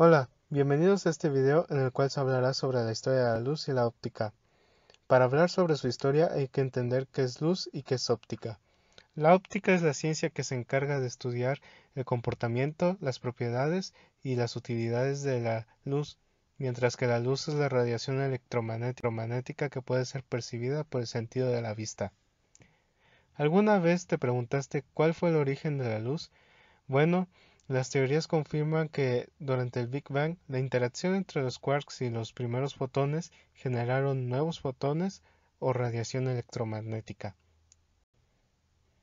Hola, bienvenidos a este video en el cual se hablará sobre la historia de la luz y la óptica. Para hablar sobre su historia hay que entender qué es luz y qué es óptica. La óptica es la ciencia que se encarga de estudiar el comportamiento, las propiedades y las utilidades de la luz, mientras que la luz es la radiación electromagnética que puede ser percibida por el sentido de la vista. ¿Alguna vez te preguntaste cuál fue el origen de la luz? Bueno, las teorías confirman que, durante el Big Bang, la interacción entre los quarks y los primeros fotones generaron nuevos fotones o radiación electromagnética.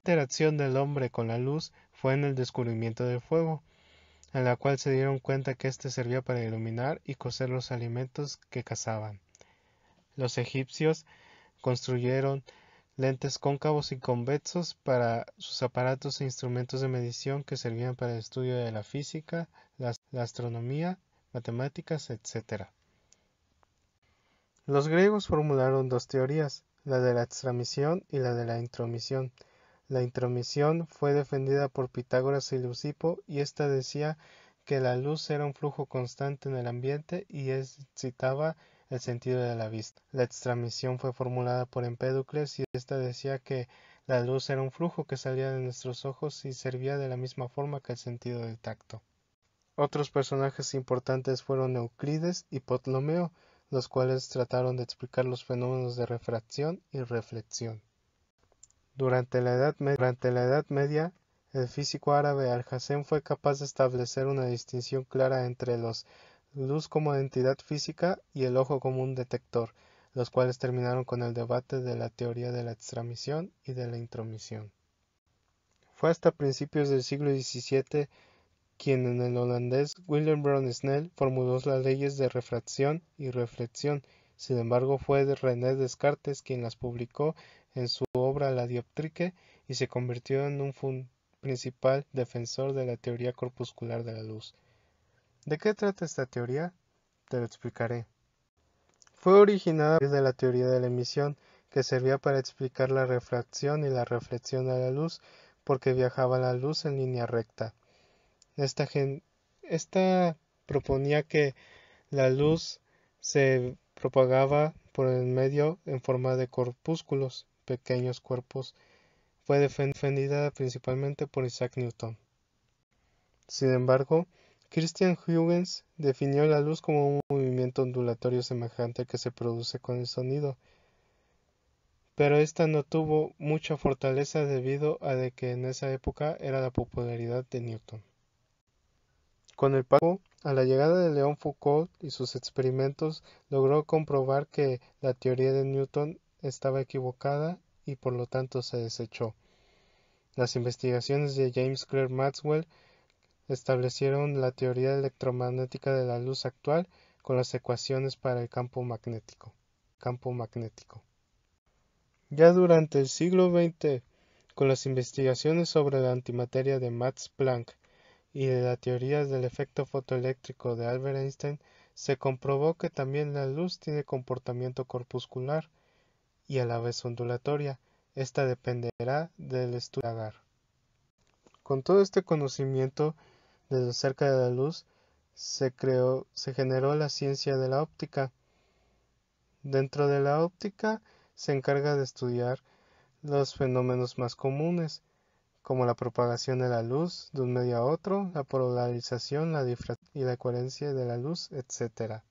La interacción del hombre con la luz fue en el descubrimiento del fuego, en la cual se dieron cuenta que éste servía para iluminar y cocer los alimentos que cazaban. Los egipcios construyeron lentes cóncavos y convexos para sus aparatos e instrumentos de medición que servían para el estudio de la física, la, astronomía, matemáticas, etc. Los griegos formularon dos teorías, la de la extramisión y la de la intromisión. La intromisión fue defendida por Pitágoras y Leucipo y ésta decía que la luz era un flujo constante en el ambiente y excitaba el sentido de la vista. La extramisión fue formulada por Empédocles y ésta decía que la luz era un flujo que salía de nuestros ojos y servía de la misma forma que el sentido del tacto. Otros personajes importantes fueron Euclides y Ptolomeo, los cuales trataron de explicar los fenómenos de refracción y reflexión. Durante la Edad, Media, durante la edad media el físico árabe Alhazen fue capaz de establecer una distinción clara entre los luz como entidad física y el ojo como un detector, los cuales terminaron con el debate de la teoría de la extramisión y de la intromisión. Fue hasta principios del siglo XVII quien en el holandés William Brown Snell formuló las leyes de refracción y reflexión. Sin embargo, fue René Descartes quien las publicó en su obra La dioptrique y se convirtió en un principal defensor de la teoría corpuscular de la luz. ¿De qué trata esta teoría? Te lo explicaré. Fue originada desde la teoría de la emisión, que servía para explicar la refracción y la reflexión de la luz, porque viajaba la luz en línea recta. esta proponía que la luz se propagaba por el medio en forma de corpúsculos, pequeños cuerpos. Fue defendida principalmente por Isaac Newton. Sin embargo, Christian Huygens definió la luz como un movimiento ondulatorio semejante al que se produce con el sonido, pero esta no tuvo mucha fortaleza debido a que en esa época era la popularidad de Newton. Con el paso a la llegada de León Foucault y sus experimentos, logró comprobar que la teoría de Newton estaba equivocada y por lo tanto se desechó. Las investigaciones de James Clerk Maxwell establecieron la teoría electromagnética de la luz actual con las ecuaciones para el campo magnético. Campo magnético. Ya durante el siglo XX, con las investigaciones sobre la antimateria de Max Planck y de la teoría del efecto fotoeléctrico de Albert Einstein, se comprobó que también la luz tiene comportamiento corpuscular y a la vez ondulatoria. Esta dependerá del estudio. Con todo este conocimiento, desde cerca de la luz se, generó la ciencia de la óptica. Dentro de la óptica se encarga de estudiar los fenómenos más comunes, como la propagación de la luz de un medio a otro, la polarización la y la coherencia de la luz, etc.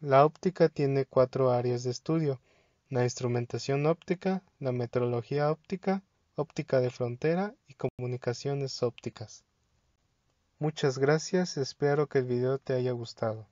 La óptica tiene cuatro áreas de estudio, la instrumentación óptica, la metrología óptica, óptica de frontera y comunicaciones ópticas. Muchas gracias, espero que el video te haya gustado.